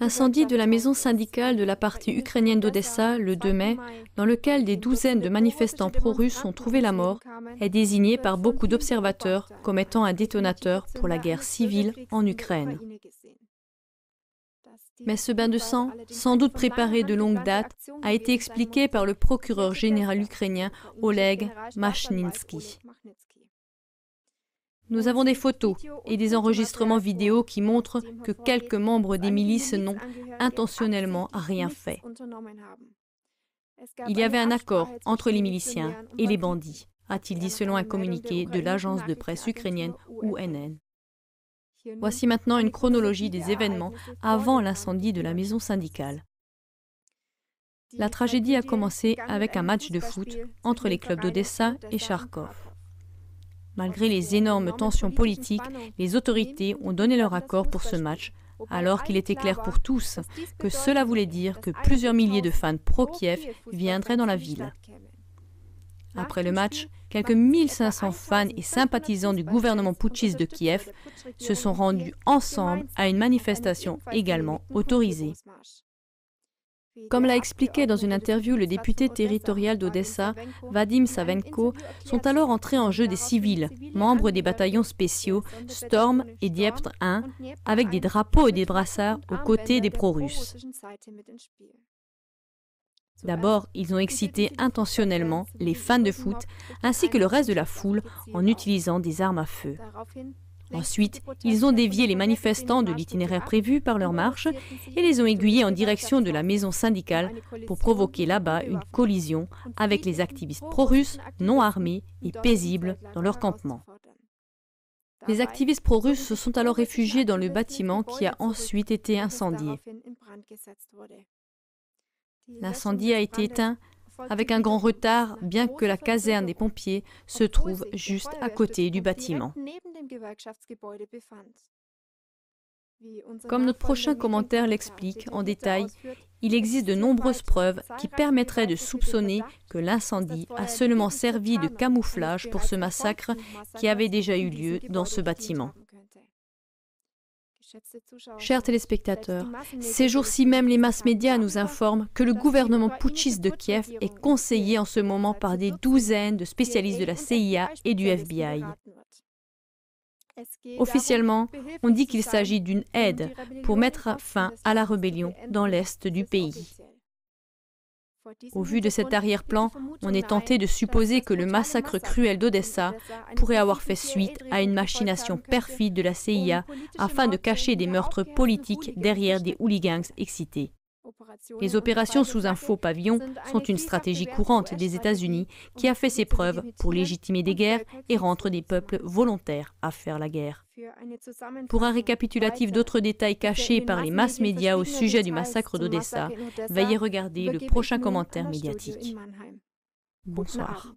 L'incendie de la maison syndicale de la partie ukrainienne d'Odessa le 2 mai, dans lequel des douzaines de manifestants pro-russes ont trouvé la mort, est désigné par beaucoup d'observateurs comme étant un détonateur pour la guerre civile en Ukraine. Mais ce bain de sang, sans doute préparé de longue date, a été expliqué par le procureur général ukrainien Oleg Machninsky. Nous avons des photos et des enregistrements vidéo qui montrent que quelques membres des milices n'ont intentionnellement rien fait. Il y avait un accord entre les miliciens et les bandits, a-t-il dit selon un communiqué de l'agence de presse ukrainienne UNN. Voici maintenant une chronologie des événements avant l'incendie de la maison syndicale. La tragédie a commencé avec un match de foot entre les clubs d'Odessa et Charkov. Malgré les énormes tensions politiques, les autorités ont donné leur accord pour ce match, alors qu'il était clair pour tous que cela voulait dire que plusieurs milliers de fans pro-Kiev viendraient dans la ville. Après le match, quelques 1500 fans et sympathisants du gouvernement putschiste de Kiev se sont rendus ensemble à une manifestation également autorisée. Comme l'a expliqué dans une interview le député territorial d'Odessa, Vadim Savenko, sont alors entrés en jeu des civils, membres des bataillons spéciaux Storm et Dieptre 1, avec des drapeaux et des brassards aux côtés des pro-russes. D'abord, ils ont excité intentionnellement les fans de foot ainsi que le reste de la foule en utilisant des armes à feu. Ensuite, ils ont dévié les manifestants de l'itinéraire prévu par leur marche et les ont aiguillés en direction de la maison syndicale pour provoquer là-bas une collision avec les activistes pro-russes, non armés et paisibles dans leur campement. Les activistes pro-russes se sont alors réfugiés dans le bâtiment qui a ensuite été incendié. L'incendie a été éteint avec un grand retard, bien que la caserne des pompiers se trouve juste à côté du bâtiment. Comme notre prochain commentaire l'explique en détail, il existe de nombreuses preuves qui permettraient de soupçonner que l'incendie a seulement servi de camouflage pour ce massacre qui avait déjà eu lieu dans ce bâtiment. Chers téléspectateurs, ces jours-ci même les masses médias nous informent que le gouvernement putschiste de Kiev est conseillé en ce moment par des douzaines de spécialistes de la CIA et du FBI. Officiellement, on dit qu'il s'agit d'une aide pour mettre fin à la rébellion dans l'est du pays. Au vu de cet arrière-plan, on est tenté de supposer que le massacre cruel d'Odessa pourrait avoir fait suite à une machination perfide de la CIA afin de cacher des meurtres politiques derrière des hooligans excités. Les opérations sous un faux pavillon sont une stratégie courante des États-Unis qui a fait ses preuves pour légitimer des guerres et rendre des peuples volontaires à faire la guerre. Pour un récapitulatif d'autres détails cachés par les masses médias au sujet du massacre d'Odessa, veuillez regarder le prochain commentaire médiatique. Bonsoir.